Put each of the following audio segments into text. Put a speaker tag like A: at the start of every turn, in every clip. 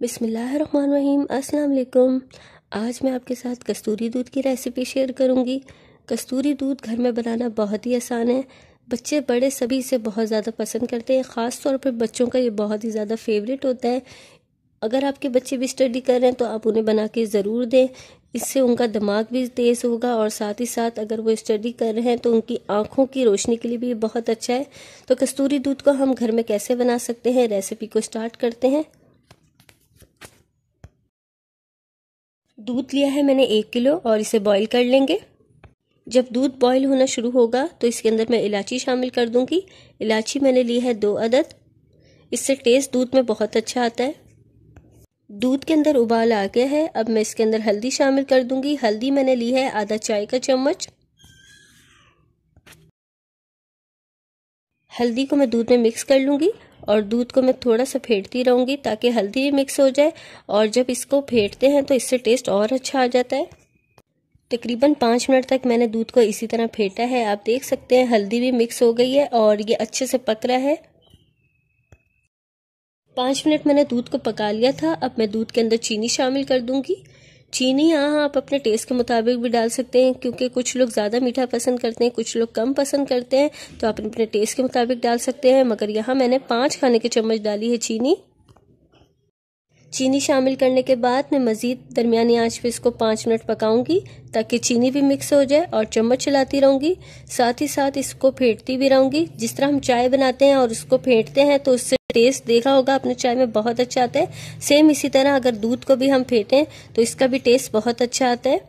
A: बिसमीम् अस्सलाम आज मैं आपके साथ कस्तूरी दूध की रेसिपी शेयर करूंगी कस्तूरी दूध घर में बनाना बहुत ही आसान है बच्चे बड़े सभी इसे बहुत ज़्यादा पसंद करते हैं ख़ास तौर पर बच्चों का ये बहुत ही ज़्यादा फेवरेट होता है अगर आपके बच्चे भी स्टडी कर रहे हैं तो आप उन्हें बना के ज़रूर दें इससे उनका दिमाग भी तेज़ होगा और साथ ही साथ अगर वो स्टडी कर रहे हैं तो उनकी आँखों की रोशनी के लिए भी बहुत अच्छा है तो कस्तूरी दूध को हम घर में कैसे बना सकते हैं रेसिपी को स्टार्ट करते हैं दूध लिया है मैंने एक किलो और इसे बॉईल कर लेंगे जब दूध बॉईल होना शुरू होगा तो इसके अंदर मैं इलायची शामिल कर दूंगी इलायची मैंने ली है दो अदद इससे टेस्ट दूध में बहुत अच्छा आता है दूध के अंदर उबाल आ गया है अब मैं इसके अंदर हल्दी शामिल कर दूंगी हल्दी मैंने ली है आधा चाय का चम्मच हल्दी को मैं दूध में मिक्स कर लूँगी और दूध को मैं थोड़ा सा फेंटती रहूँगी ताकि हल्दी भी मिक्स हो जाए और जब इसको फेंटते हैं तो इससे टेस्ट और अच्छा आ जाता है तकरीबन पाँच मिनट तक मैंने दूध को इसी तरह फेंटा है आप देख सकते हैं हल्दी भी मिक्स हो गई है और ये अच्छे से पक रहा है पाँच मिनट मैंने दूध को पका लिया था अब मैं दूध के अंदर चीनी शामिल कर दूंगी चीनी यहाँ आप अपने टेस्ट के मुताबिक भी डाल सकते हैं क्योंकि कुछ लोग ज़्यादा मीठा पसंद करते हैं कुछ लोग कम पसंद करते हैं तो आप अपने टेस्ट के मुताबिक डाल सकते हैं मगर यहाँ मैंने पाँच खाने के चम्मच डाली है चीनी चीनी शामिल करने के बाद मैं मज़ीद दरमियानी आँच पे इसको पाँच मिनट पकाऊंगी ताकि चीनी भी मिक्स हो जाए और चम्मच चलाती रहूंगी साथ ही साथ इसको फेंटती भी रहूंगी जिस तरह हम चाय बनाते हैं और उसको फेंटते हैं तो उससे टेस्ट देखा होगा अपने चाय में बहुत अच्छा आता है सेम इसी तरह अगर दूध को भी हम फेंटें तो इसका भी टेस्ट बहुत अच्छा आता है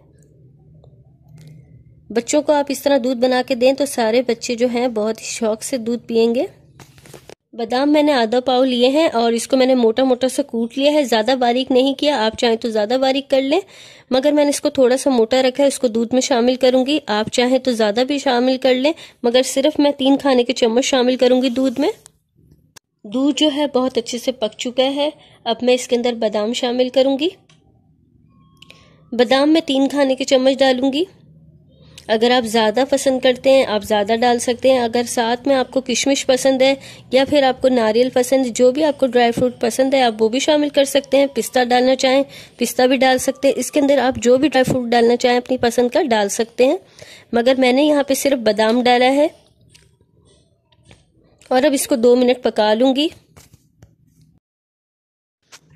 A: बच्चों को आप इस तरह दूध बना के दें तो सारे बच्चे जो हैं बहुत ही शौक से दूध पियेंगे बादाम मैंने आधा पाव लिए हैं और इसको मैंने मोटा मोटा सा कूट लिया है ज़्यादा बारीक नहीं किया आप चाहें तो ज़्यादा बारीक कर लें मगर मैंने इसको थोड़ा सा मोटा रखा है इसको दूध में शामिल करूंगी आप चाहें तो ज़्यादा भी शामिल कर लें मगर सिर्फ मैं तीन खाने के चम्मच शामिल करूंगी दूध में दूध जो है बहुत अच्छे से पक चुका है अब मैं इसके अंदर बादाम शामिल करूँगी बादाम मैं तीन खाने के चम्मच डालूंगी अगर आप ज़्यादा पसंद करते हैं आप ज़्यादा डाल सकते हैं अगर साथ में आपको किशमिश पसंद है या फिर आपको नारियल पसंद जो भी आपको ड्राई फ्रूट पसंद है आप वो भी शामिल कर सकते हैं पिस्ता डालना चाहें पिस्ता भी डाल सकते हैं इसके अंदर आप जो भी ड्राई फ्रूट डालना चाहें अपनी पसंद का डाल सकते हैं मगर मैंने यहाँ पर सिर्फ बादाम डाला है और अब इसको दो मिनट पका लूंगी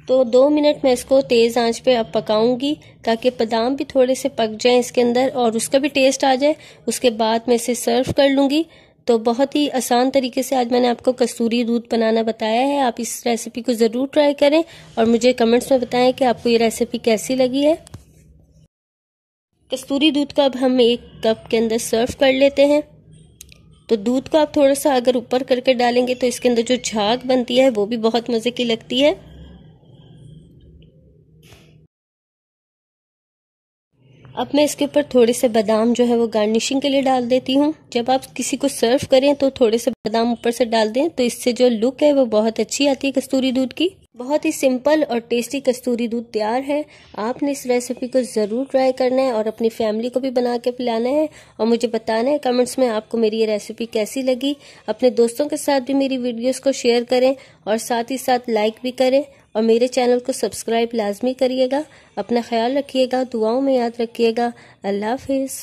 A: तो दो मिनट मैं इसको तेज़ आंच पे अब पकाऊंगी ताकि बादाम भी थोड़े से पक जाए इसके अंदर और उसका भी टेस्ट आ जाए उसके बाद मैं इसे सर्व कर लूंगी तो बहुत ही आसान तरीके से आज मैंने आपको कस्तूरी दूध बनाना बताया है आप इस रेसिपी को ज़रूर ट्राई करें और मुझे कमेंट्स में बताएं कि आपको ये रेसिपी कैसी लगी है कस्तूरी दूध का अब हम एक कप के अंदर सर्व कर लेते हैं तो दूध को आप थोड़ा सा अगर ऊपर करके डालेंगे तो इसके अंदर जो झाग बनती है वो भी बहुत मज़े की लगती है अब मैं इसके ऊपर थोड़े से बादाम जो है वो गार्निशिंग के लिए डाल देती हूँ जब आप किसी को सर्व करें तो थोड़े से बादाम ऊपर से डाल दें तो इससे जो लुक है वो बहुत अच्छी आती है कस्तूरी दूध की बहुत ही सिंपल और टेस्टी कस्तूरी दूध तैयार है आपने इस रेसिपी को ज़रूर ट्राई करना है और अपनी फैमिली को भी बना के पिलाना है और मुझे बताना है कमेंट्स में आपको मेरी ये रेसिपी कैसी लगी अपने दोस्तों के साथ भी मेरी वीडियोस को शेयर करें और साथ ही साथ लाइक भी करें और मेरे चैनल को सब्सक्राइब लाजमी करिएगा अपना ख्याल रखिएगा दुआओं में याद रखिएगा अल्लाह हाफिज़